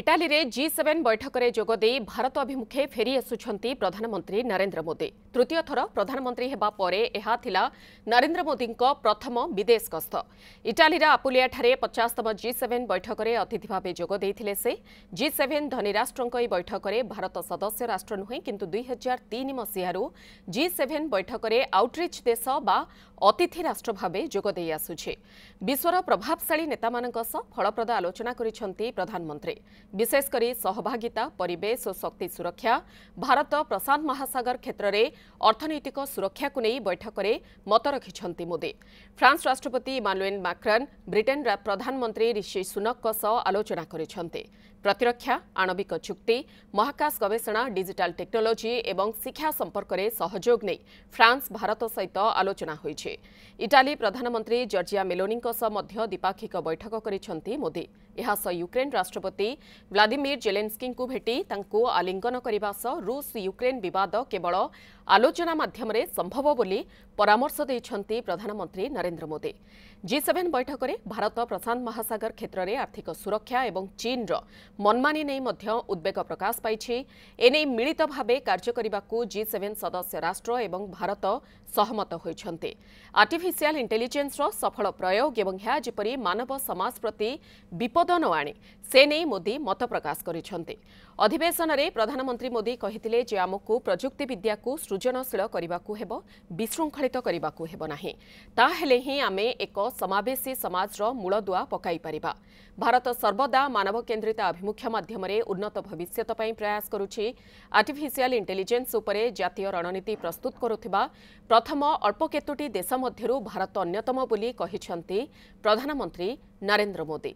ইটালীরে G seven বৈঠকরে যোগদেই Bharat অভিমুখে ফেরি আসুচার প্রধানমন্ত্রী নরেন্দ্র মোদী তৃতীয় থর প্রধানমন্ত্রী হওয়া পরে এহা লা নরেন্দ্র মোদী প্রথম বিদেশ গস্ত ইটালীর আপুলিয়াঠার পচাশতম জি সেভেন বৈঠকরে অতিথি ভাবে যোগদেই সে জি সেভেন ধনী রাষ্ট্রঙ্ক এই বৈঠকরে ভারত সদস্য রাষ্ট্র নুহে কিন্তু দুই হাজার তিন মসীহার জি সেভেন বৈঠকরে আউটরিচ দেশ বা অতিথি রাষ্ট্র ভাবে যোগদেই আসুছে বিশ্বর প্রভাবশালী নেতা ফলপ্রদ আলোচনা করেছেন প্রধানমন্ত্রী বিশেষ করে সহভাগিতা পরিবেশ ও শক্তি সুরক্ষা ভারত প্রশান্ত মহাসাগর ক্ষেত্রে অর্থনৈতিক সুরক্ষাকে নিয়ে বৈঠকরে মত রাখি মোদি ফ্রান্স রাষ্ট্রপতি ইমানুয়েল মাক্রন ব্রিটেন প্রধানমন্ত্রী ঋষি সুনকଙ୍କ ସହ ଆଲୋଚନା କରିଛନ୍ତି ପ୍ରତିରକ୍ଷା ଆଣବିକ ଚୁକ୍ତି ମହାକାଶ ଗବେଷଣା ଡିଜିଟାଲ୍ ଟେକ୍ନୋଲୋଜି ଏବଂ ଶିକ୍ଷା ସମ୍ପର୍କରେ ସହଯୋଗ ନେଇ ଫ୍ରାନ୍ସ ଭାରତ ସହିତ ଆଲୋଚନା ହୋଇଛି ଇଟାଲୀ ପ୍ରଧାନମନ୍ତ୍ରୀ ଜର୍ଜିଆ ମେଲୋନିଙ୍କ ସହ ମଧ୍ୟ ଦ୍ୱିପାକ୍ଷିକ ବୈଠକ କରିଛନ୍ତି ମୋଦି ଏହା ସହ ୟୁକ୍ରେନ୍ ରାଷ୍ଟ୍ରପତି ଭ୍ଲାଦିମିର୍ ଜେଲେନ୍ସ୍କିଙ୍କୁ ଭେଟି ତାଙ୍କୁ ଆଲିଙ୍ଗନ କରିବା ସହ ରୁଷ୍ ୟୁକ୍ରେନ୍ ବିବାଦ କେବଳ ଆଲୋଚନା ମାଧ୍ୟମରେ ସମ୍ଭବ ବୋଲି ପରାମର୍ଶ ଦେଇଛନ୍ତି ପ୍ରଧାନମନ୍ତ୍ରୀ ନରେନ୍ଦ୍ର ମୋଦି ଜି ସେଭେନ୍ ବୈଠକରେ ଭାରତ ପ୍ରଶାନ୍ତ ମହାସାଗର କ୍ଷେତ୍ରରେ ଆର୍ଥିକ ସୁରକ୍ଷା ଏବଂ ଚୀନ୍ର ମନମାନି ନେଇ ମଧ୍ୟ ଉଦ୍ବେଗ ପ୍ରକାଶ ପାଇଛି ଏନେଇ ମିଳିତ ଭାବେ କାର୍ଯ୍ୟ କରିବାକୁ ଜି ସେଭେନ୍ ସଦସ୍ୟ ରାଷ୍ଟ୍ର ଏବଂ ଭାରତ ସହମତ ହୋଇଛନ୍ତି ଆର୍ଟିଫିସିଆଲ୍ ଇଣ୍ଟେଲିଜେନ୍ସର ସଫଳ ପ୍ରୟୋଗ ଏବଂ ଏହା ଯେପରି ମାନବ ସମାଜ ପ୍ରତି ବିପଦ ନ ଆଣେ से नहीं मोदी मत प्रकाश करधिवेशनरे प्रधानमंत्री मोदी कहते आमको प्रजुक्ति विद्या को सृजनशील करने विशृंखलित करने ही आम एक समावेशी समाज मूलदुआ पकाई भारत सर्वदा मानव केन्द्रित आभिमुख्य मध्यम उन्नत भविष्य प्रयास करुच्ची आर्टिफिशियल इंटेलिजेन्स उपरे रणनीति प्रस्तुत करुवा प्रथम अल्प केतोटी देश मध्य भारत अन्यतम बोली प्रधानमंत्री नरेन्द्र मोदी